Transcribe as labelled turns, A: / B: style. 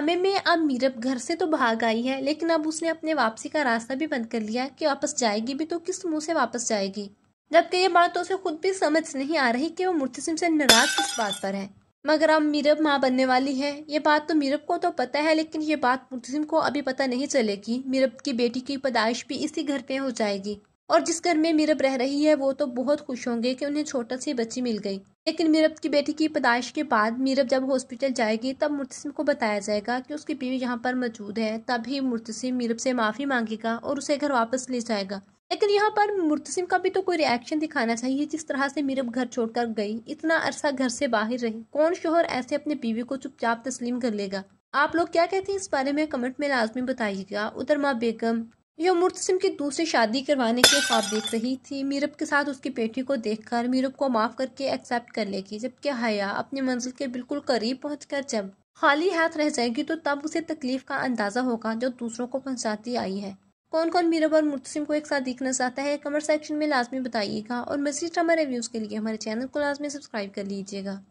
A: समय में अब मीरब घर से तो भाग आई है लेकिन अब उसने अपने वापसी का रास्ता भी बंद कर लिया कि वापस जाएगी भी तो किस मुंह से वापस जाएगी जबकि ये बात तो उसे खुद भी समझ नहीं आ रही कि वो मूर्ति सिंह से नाराज किस बात पर है मगर अब मीरब माँ बनने वाली है ये बात तो मीरब को तो पता है लेकिन ये बात मूर्ति सिंह को अभी पता नहीं चलेगी मीरब की बेटी की पैदाइश भी इसी घर पे हो जाएगी और जिस घर में मीरब रह रही है वो तो बहुत खुश होंगे कि उन्हें छोटा सी बच्ची मिल गई लेकिन मीरब की बेटी की पैदाइश के बाद मीरब जब हॉस्पिटल जाएगी तब मुर्तसिम को बताया जाएगा कि उसकी बीवी यहाँ पर मौजूद है तभी मुर्तसिम मीरब से माफ़ी मांगेगा और उसे घर वापस ले जाएगा लेकिन यहाँ पर मुर्तसिम का भी तो कोई रिएक्शन दिखाना चाहिए जिस तरह से मीरब घर छोड़कर गई इतना अरसा घर से बाहर रही कौन शोहर ऐसे अपने बीवी को चुपचाप तस्लीम कर लेगा आप लोग क्या कहते हैं इस बारे में कमेंट में लाजमी बताइएगा उधर माँ बेगम यह मुर्तसिम की दूसरी शादी करवाने के ख्वाब देख रही थी मीरब के साथ उसकी बेटी को देखकर मीरब को माफ़ करके एक्सेप्ट कर लेगी जबकि हया अपनी मंजिल के बिल्कुल करीब पहुंचकर जब खाली हाथ रह जाएगी तो तब उसे तकलीफ का अंदाज़ा होगा जो दूसरों को पहुंचाती आई है कौन कौन मीरब और मुर्तसिम को एक साथ देखना चाहता है कमेंट सेक्शन में लाजमी बताइएगा और मजीद ड्रामा रिव्यूज़ के लिए हमारे चैनल को लाजमी सब्सक्राइब कर लीजिएगा